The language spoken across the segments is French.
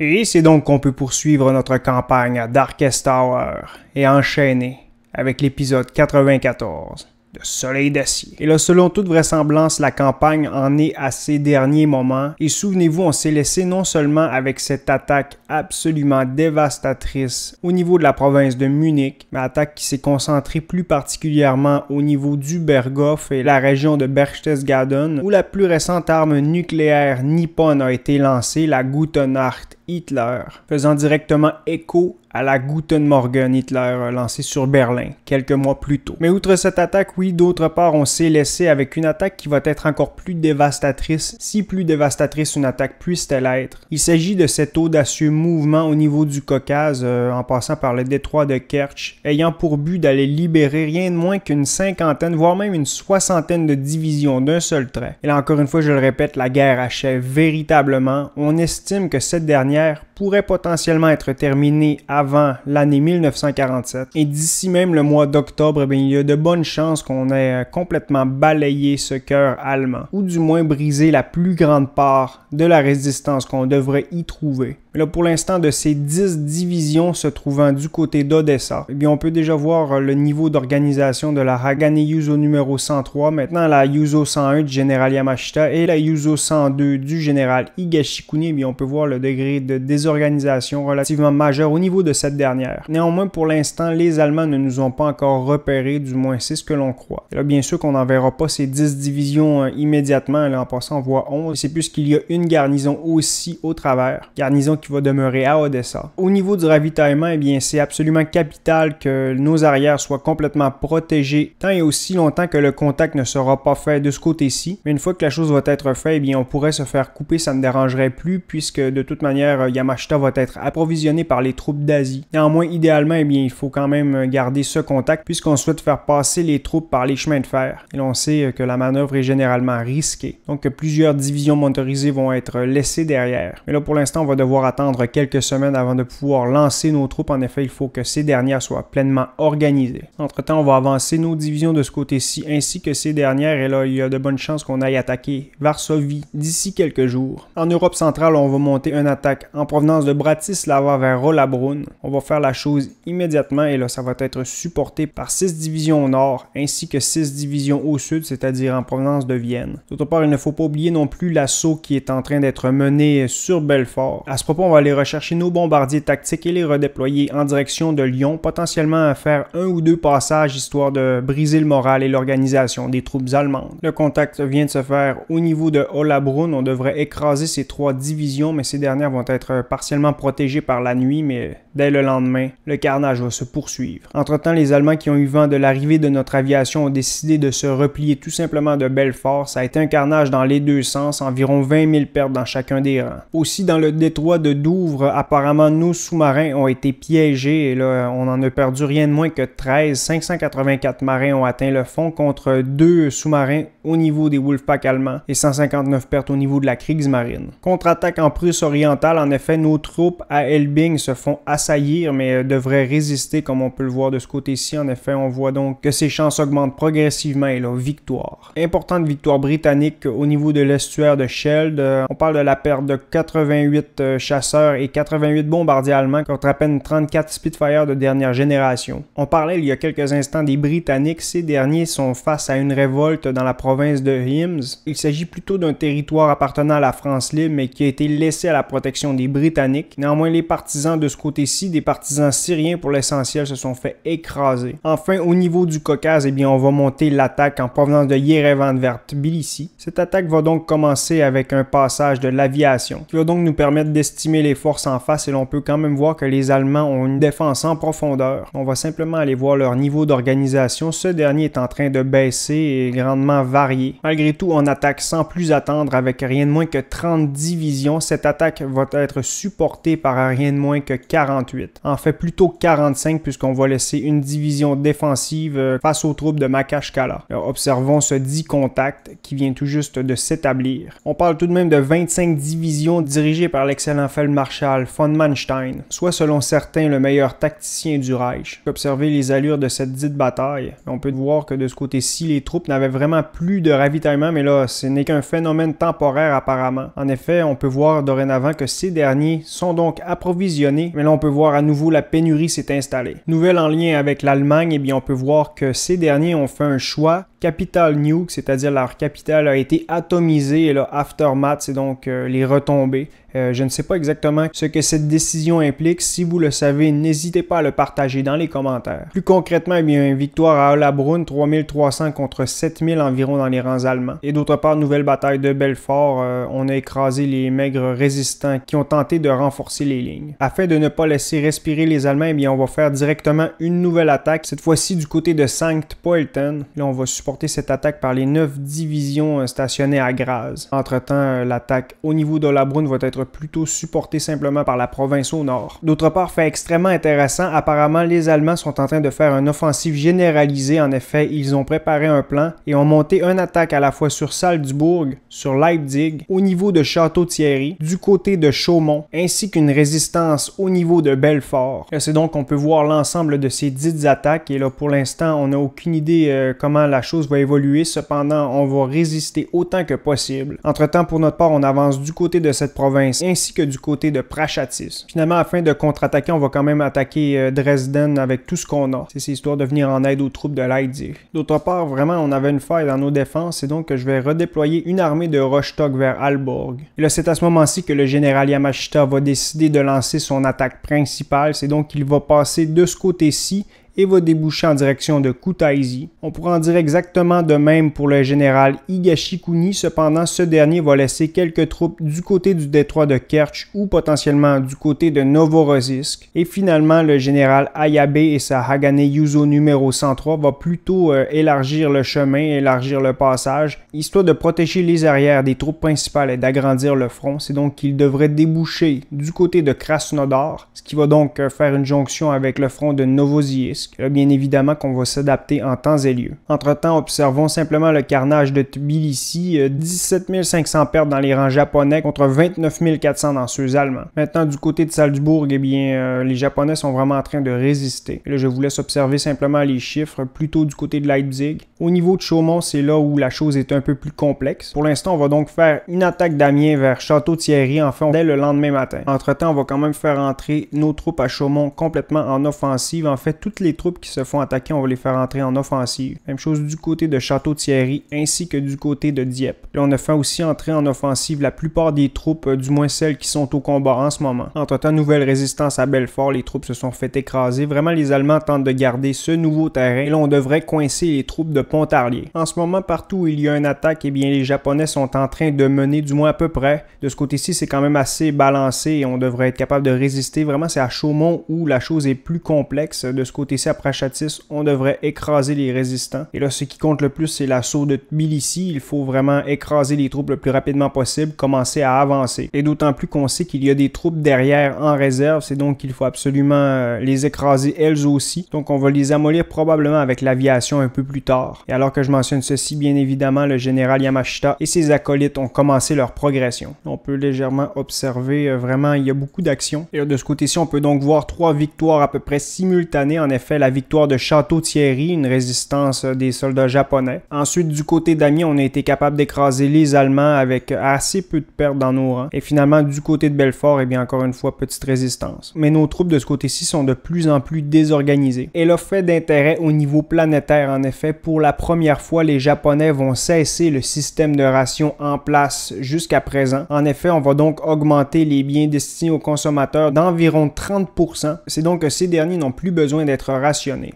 Et c'est donc qu'on peut poursuivre notre campagne à Darkest Tower et enchaîner avec l'épisode 94 de soleil d'acier. Et là, selon toute vraisemblance, la campagne en est à ses derniers moments. Et souvenez-vous, on s'est laissé non seulement avec cette attaque absolument dévastatrice au niveau de la province de Munich, mais attaque qui s'est concentrée plus particulièrement au niveau du Berghof et la région de Berchtesgaden, où la plus récente arme nucléaire nippon a été lancée, la Gutenacht. Hitler, faisant directement écho à la Guten Morgen Hitler euh, lancée sur Berlin quelques mois plus tôt. Mais outre cette attaque, oui, d'autre part, on s'est laissé avec une attaque qui va être encore plus dévastatrice, si plus dévastatrice une attaque puisse-t-elle être. Il s'agit de cet audacieux mouvement au niveau du Caucase, euh, en passant par le détroit de Kerch, ayant pour but d'aller libérer rien de moins qu'une cinquantaine, voire même une soixantaine de divisions d'un seul trait. Et là encore une fois, je le répète, la guerre achève véritablement. On estime que cette dernière pourrait potentiellement être terminée avant avant l'année 1947. Et d'ici même le mois d'octobre, eh il y a de bonnes chances qu'on ait euh, complètement balayé ce cœur allemand, ou du moins brisé la plus grande part de la résistance qu'on devrait y trouver. Mais là, pour l'instant, de ces 10 divisions se trouvant du côté d'Odessa, eh bien, on peut déjà voir euh, le niveau d'organisation de la Hagane Yuzo numéro 103, maintenant la Yuzo 101 du général Yamashita et la Yuzo 102 du général Higashikuni. Eh bien, on peut voir le degré de désorganisation relativement majeur au niveau de cette dernière. Néanmoins, pour l'instant, les Allemands ne nous ont pas encore repéré, du moins c'est ce que l'on croit. Et là, bien sûr qu'on n'en verra pas ces 10 divisions euh, immédiatement. Là, en passant, on voit 11. C'est puisqu'il y a une garnison aussi au travers. Garnison va demeurer à Odessa. Au niveau du ravitaillement, eh bien, c'est absolument capital que nos arrières soient complètement protégées tant et aussi longtemps que le contact ne sera pas fait de ce côté-ci. Mais une fois que la chose va être faite, eh bien, on pourrait se faire couper, ça ne dérangerait plus puisque de toute manière, euh, Yamashita va être approvisionné par les troupes d'Asie. Néanmoins, idéalement, eh bien, il faut quand même euh, garder ce contact puisqu'on souhaite faire passer les troupes par les chemins de fer. Et l'on sait euh, que la manœuvre est généralement risquée. Donc, plusieurs divisions motorisées vont être laissées derrière. Mais là, pour l'instant, on va devoir attendre attendre quelques semaines avant de pouvoir lancer nos troupes. En effet, il faut que ces dernières soient pleinement organisées. Entre-temps, on va avancer nos divisions de ce côté-ci ainsi que ces dernières. Et là, il y a de bonnes chances qu'on aille attaquer Varsovie d'ici quelques jours. En Europe centrale, on va monter une attaque en provenance de Bratislava vers Rolabrun. On va faire la chose immédiatement et là, ça va être supporté par six divisions au nord ainsi que six divisions au sud, c'est-à-dire en provenance de Vienne. D'autre part, il ne faut pas oublier non plus l'assaut qui est en train d'être mené sur Belfort. À ce propos, on va aller rechercher nos bombardiers tactiques et les redéployer en direction de Lyon, potentiellement à faire un ou deux passages histoire de briser le moral et l'organisation des troupes allemandes. Le contact vient de se faire au niveau de Hollabrunn. On devrait écraser ces trois divisions, mais ces dernières vont être partiellement protégées par la nuit, mais Dès le lendemain, le carnage va se poursuivre. Entre-temps, les Allemands qui ont eu vent de l'arrivée de notre aviation ont décidé de se replier tout simplement de Belfort. Ça a été un carnage dans les deux sens, environ 20 000 pertes dans chacun des rangs. Aussi, dans le détroit de Douvres, apparemment, nos sous-marins ont été piégés et là, on en a perdu rien de moins que 13. 584 marins ont atteint le fond contre deux sous-marins au niveau des Wolfpack allemands et 159 pertes au niveau de la Kriegsmarine. Contre-attaque en Prusse orientale, en effet, nos troupes à Elbing se font assez mais euh, devrait résister comme on peut le voir de ce côté-ci. En effet, on voit donc que ses chances augmentent progressivement et là, victoire. Importante victoire britannique au niveau de l'estuaire de Sheld. Euh, on parle de la perte de 88 euh, chasseurs et 88 bombardiers allemands contre à peine 34 Spitfire de dernière génération. On parlait il y a quelques instants des Britanniques. Ces derniers sont face à une révolte dans la province de Hims. Il s'agit plutôt d'un territoire appartenant à la France libre mais qui a été laissé à la protection des Britanniques. Néanmoins, les partisans de ce côté-ci des partisans syriens pour l'essentiel se sont fait écraser. Enfin, au niveau du Caucase, eh bien, on va monter l'attaque en provenance de Yerevan vers ici. Cette attaque va donc commencer avec un passage de l'aviation, qui va donc nous permettre d'estimer les forces en face et l'on peut quand même voir que les Allemands ont une défense en profondeur. On va simplement aller voir leur niveau d'organisation. Ce dernier est en train de baisser et grandement varié Malgré tout, on attaque sans plus attendre avec rien de moins que 30 divisions. Cette attaque va être supportée par rien de moins que 40 en fait, plutôt 45 puisqu'on va laisser une division défensive euh, face aux troupes de Makashkala. observons ce dit contact qui vient tout juste de s'établir. On parle tout de même de 25 divisions dirigées par l'excellent Feldmarschall von Manstein, soit selon certains le meilleur tacticien du Reich. Observer les allures de cette dite bataille. On peut voir que de ce côté-ci, les troupes n'avaient vraiment plus de ravitaillement, mais là, ce n'est qu'un phénomène temporaire apparemment. En effet, on peut voir dorénavant que ces derniers sont donc approvisionnés, mais là, on peut voir à nouveau la pénurie s'est installée. Nouvelle en lien avec l'Allemagne, et eh bien on peut voir que ces derniers ont fait un choix Capital Nuke, c'est-à-dire leur capitale a été atomisée et là, aftermath, c'est donc euh, les retombées. Euh, je ne sais pas exactement ce que cette décision implique. Si vous le savez, n'hésitez pas à le partager dans les commentaires. Plus concrètement, eh bien, une victoire à Hollabrunn, 3300 contre 7000 environ dans les rangs allemands. Et d'autre part, nouvelle bataille de Belfort, euh, on a écrasé les maigres résistants qui ont tenté de renforcer les lignes. Afin de ne pas laisser respirer les Allemands, eh bien, on va faire directement une nouvelle attaque, cette fois-ci du côté de Sankt Poelten. Là, on va supporter cette attaque par les neuf divisions euh, stationnées à Graz. Entre-temps, euh, l'attaque au niveau de la Brune va être plutôt supportée simplement par la province au nord. D'autre part, fait extrêmement intéressant, apparemment les Allemands sont en train de faire une offensive généralisée. En effet, ils ont préparé un plan et ont monté une attaque à la fois sur Salzbourg, sur Leipzig, au niveau de Château-Thierry, du côté de Chaumont, ainsi qu'une résistance au niveau de Belfort. Euh, c'est donc qu'on peut voir l'ensemble de ces dites attaques et là pour l'instant on n'a aucune idée comment la chose va évoluer, cependant, on va résister autant que possible. Entre-temps, pour notre part, on avance du côté de cette province ainsi que du côté de Prachatis. Finalement, afin de contre-attaquer, on va quand même attaquer euh, Dresden avec tout ce qu'on a. C'est histoire de venir en aide aux troupes de Leipzig. D'autre part, vraiment, on avait une faille dans nos défenses et donc je vais redéployer une armée de Rostock vers Alborg. Et là, c'est à ce moment-ci que le général Yamashita va décider de lancer son attaque principale. C'est donc qu'il va passer de ce côté-ci et va déboucher en direction de Kutaisi. On pourra en dire exactement de même pour le général Higashikuni, cependant ce dernier va laisser quelques troupes du côté du détroit de Kerch ou potentiellement du côté de Novorossiysk. Et finalement, le général Ayabe et sa Hagane Yuzo numéro 103 va plutôt euh, élargir le chemin, élargir le passage, histoire de protéger les arrières des troupes principales et d'agrandir le front. C'est donc qu'il devrait déboucher du côté de Krasnodar, ce qui va donc euh, faire une jonction avec le front de Novorossiysk bien évidemment qu'on va s'adapter en temps et lieu. Entre-temps, observons simplement le carnage de Tbilisi, 17 euh, 500 pertes dans les rangs japonais contre 29 400 dans ceux allemands. Maintenant, du côté de Salzbourg, eh bien, euh, les Japonais sont vraiment en train de résister. là, je vous laisse observer simplement les chiffres, plutôt du côté de Leipzig. Au niveau de Chaumont, c'est là où la chose est un peu plus complexe. Pour l'instant, on va donc faire une attaque d'Amiens vers Château-Thierry en dès le lendemain matin. Entre-temps, on va quand même faire entrer nos troupes à Chaumont complètement en offensive. En fait, toutes les troupes qui se font attaquer, on va les faire entrer en offensive. Même chose du côté de Château-Thierry ainsi que du côté de Dieppe. Là, on a fait aussi entrer en offensive la plupart des troupes, euh, du moins celles qui sont au combat en ce moment. Entre-temps, nouvelle résistance à Belfort, les troupes se sont fait écraser. Vraiment, les Allemands tentent de garder ce nouveau terrain. Et là, on devrait coincer les troupes de Pontarlier. En ce moment, partout où il y a une attaque, eh bien, les Japonais sont en train de mener, du moins à peu près. De ce côté-ci, c'est quand même assez balancé et on devrait être capable de résister. Vraiment, c'est à Chaumont où la chose est plus complexe. De ce côté-ci, à Prachatis, on devrait écraser les résistants. Et là, ce qui compte le plus, c'est l'assaut de Tbilisi. Il faut vraiment écraser les troupes le plus rapidement possible, commencer à avancer. Et d'autant plus qu'on sait qu'il y a des troupes derrière en réserve, c'est donc qu'il faut absolument euh, les écraser elles aussi. Donc on va les amollir probablement avec l'aviation un peu plus tard. Et alors que je mentionne ceci, bien évidemment, le général Yamashita et ses acolytes ont commencé leur progression. On peut légèrement observer, euh, vraiment, il y a beaucoup d'actions. Et de ce côté-ci, on peut donc voir trois victoires à peu près simultanées, en effet, la victoire de Château-Thierry, une résistance euh, des soldats japonais. Ensuite, du côté d'Amiens, on a été capable d'écraser les Allemands avec euh, assez peu de pertes dans nos rangs. Et finalement, du côté de Belfort, et eh bien encore une fois, petite résistance. Mais nos troupes de ce côté-ci sont de plus en plus désorganisées. Et le fait d'intérêt au niveau planétaire, en effet, pour la première fois, les Japonais vont cesser le système de ration en place jusqu'à présent. En effet, on va donc augmenter les biens destinés aux consommateurs d'environ 30%. C'est donc que ces derniers n'ont plus besoin d'être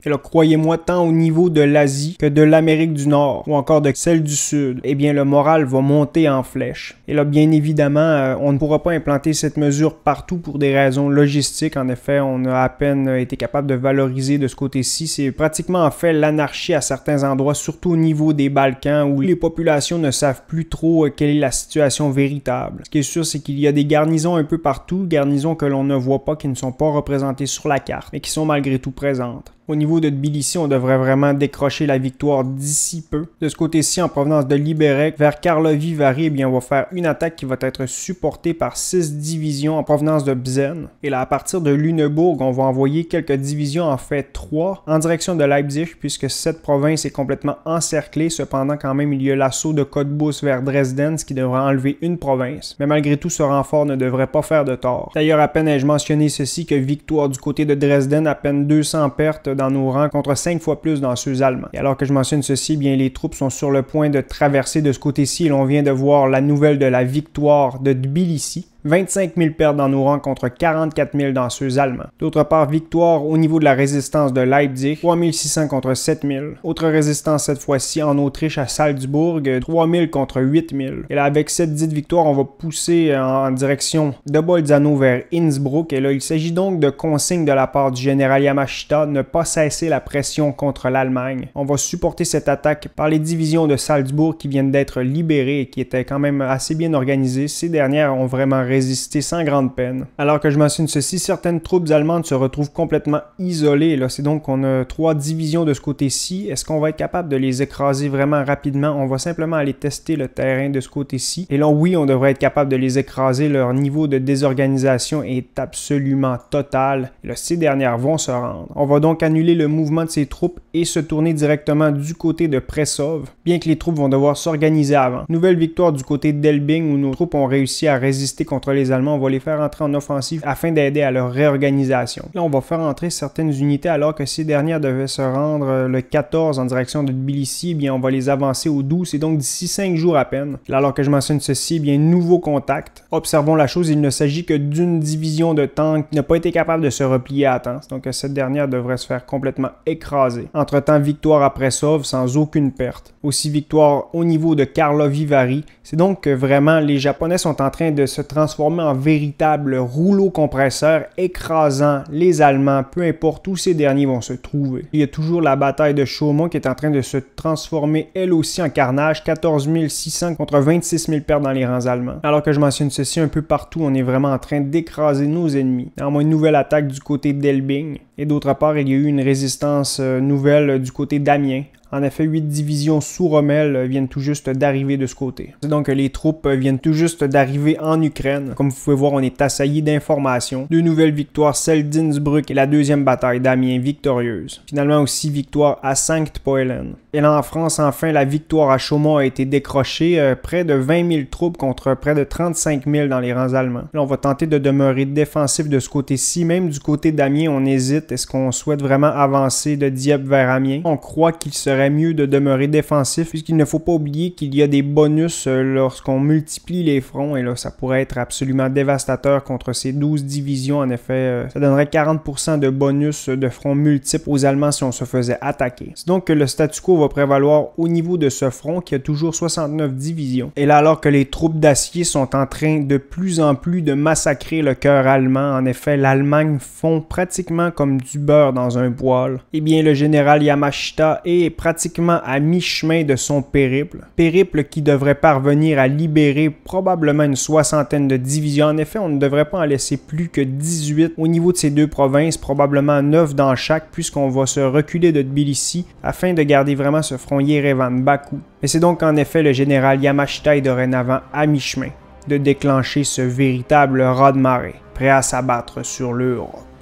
et là, croyez-moi, tant au niveau de l'Asie que de l'Amérique du Nord ou encore de celle du Sud, eh bien, le moral va monter en flèche. Et là, bien évidemment, euh, on ne pourra pas implanter cette mesure partout pour des raisons logistiques. En effet, on a à peine été capable de valoriser de ce côté-ci. C'est pratiquement en fait l'anarchie à certains endroits, surtout au niveau des Balkans, où les populations ne savent plus trop euh, quelle est la situation véritable. Ce qui est sûr, c'est qu'il y a des garnisons un peu partout, garnisons que l'on ne voit pas, qui ne sont pas représentées sur la carte, mais qui sont malgré tout présentes. around. Au niveau de Tbilissi, on devrait vraiment décrocher la victoire d'ici peu. De ce côté-ci, en provenance de Liberec, vers Karlovy Vary, eh bien, on va faire une attaque qui va être supportée par six divisions en provenance de Bzen. Et là, à partir de Lunebourg, on va envoyer quelques divisions, en fait 3, en direction de Leipzig, puisque cette province est complètement encerclée. Cependant, quand même, il y a l'assaut de Codebus vers Dresden, ce qui devrait enlever une province. Mais malgré tout, ce renfort ne devrait pas faire de tort. D'ailleurs, à peine ai-je mentionné ceci que victoire du côté de Dresden, à peine 200 pertes dans nos rangs contre cinq fois plus dans ceux allemands. Et alors que je mentionne ceci, bien les troupes sont sur le point de traverser de ce côté-ci et l'on vient de voir la nouvelle de la victoire de Tbilissi 25 000 pertes dans nos rangs contre 44 000 dans ceux allemands. D'autre part, victoire au niveau de la résistance de Leipzig, 3600 contre 7000. Autre résistance cette fois-ci en Autriche à Salzbourg, 3000 contre 8000. Et là, avec cette dite victoire, on va pousser euh, en direction de Bolzano vers Innsbruck. Et là, il s'agit donc de consignes de la part du général Yamashita, ne pas cesser la pression contre l'Allemagne. On va supporter cette attaque par les divisions de Salzbourg qui viennent d'être libérées et qui étaient quand même assez bien organisées. Ces dernières ont vraiment résister sans grande peine. Alors que je mentionne ceci, certaines troupes allemandes se retrouvent complètement isolées. Là, c'est donc qu'on a trois divisions de ce côté-ci. Est-ce qu'on va être capable de les écraser vraiment rapidement On va simplement aller tester le terrain de ce côté-ci. Et là, oui, on devrait être capable de les écraser. Leur niveau de désorganisation est absolument total. là, ces dernières vont se rendre. On va donc annuler le mouvement de ces troupes et se tourner directement du côté de Pressov, bien que les troupes vont devoir s'organiser avant. Nouvelle victoire du côté d'Elbing où nos troupes ont réussi à résister contre contre les Allemands. On va les faire entrer en offensive afin d'aider à leur réorganisation. Là, on va faire entrer certaines unités alors que ces dernières devaient se rendre euh, le 14 en direction de Tbilissi. Eh bien, on va les avancer au 12 et donc d'ici 5 jours à peine. Là, alors que je mentionne ceci, eh bien, nouveau contact. Observons la chose, il ne s'agit que d'une division de tanks qui n'a pas été capable de se replier à temps. Donc, euh, cette dernière devrait se faire complètement écraser. Entre-temps, victoire après sauve sans aucune perte. Aussi victoire au niveau de Karlovy Vary. C'est donc que vraiment les Japonais sont en train de se transformer transformé en véritable rouleau compresseur écrasant les Allemands, peu importe où ces derniers vont se trouver. Il y a toujours la bataille de Chaumont qui est en train de se transformer elle aussi en carnage, 14 600 contre 26 000 pertes dans les rangs allemands. Alors que je mentionne ceci un peu partout, on est vraiment en train d'écraser nos ennemis. Néanmoins, une nouvelle attaque du côté d'Elbing. Et d'autre part, il y a eu une résistance euh, nouvelle du côté d'Amiens, en effet, 8 divisions sous Rommel euh, viennent tout juste d'arriver de ce côté. Donc les troupes euh, viennent tout juste d'arriver en Ukraine. Comme vous pouvez voir, on est assailli d'informations. Deux nouvelles victoires, celle d'Innsbruck et la deuxième bataille d'Amiens victorieuse. Finalement aussi victoire à Sankt-Poelen. Et là en France, enfin, la victoire à Chaumont a été décrochée. Euh, près de 20 000 troupes contre près de 35 000 dans les rangs allemands. Là, on va tenter de demeurer défensif de ce côté-ci. Même du côté d'Amiens, on hésite. Est-ce qu'on souhaite vraiment avancer de Dieppe vers Amiens? On croit qu'il serait mieux de demeurer défensif, puisqu'il ne faut pas oublier qu'il y a des bonus euh, lorsqu'on multiplie les fronts, et là, ça pourrait être absolument dévastateur contre ces 12 divisions. En effet, euh, ça donnerait 40% de bonus euh, de fronts multiples aux Allemands si on se faisait attaquer. donc le statu quo va prévaloir au niveau de ce front qui a toujours 69 divisions. Et là, alors que les troupes d'acier sont en train de plus en plus de massacrer le cœur allemand, en effet, l'Allemagne fond pratiquement comme du beurre dans un poêle. et eh bien, le général Yamashita est pratiquement pratiquement à mi-chemin de son périple, périple qui devrait parvenir à libérer probablement une soixantaine de divisions. En effet, on ne devrait pas en laisser plus que 18 au niveau de ces deux provinces, probablement 9 dans chaque, puisqu'on va se reculer de Tbilissi afin de garder vraiment ce front yerevan baku Mais c'est donc en effet le général Yamashita dorénavant à mi-chemin de déclencher ce véritable raz de marée, prêt à s'abattre sur l'Europe.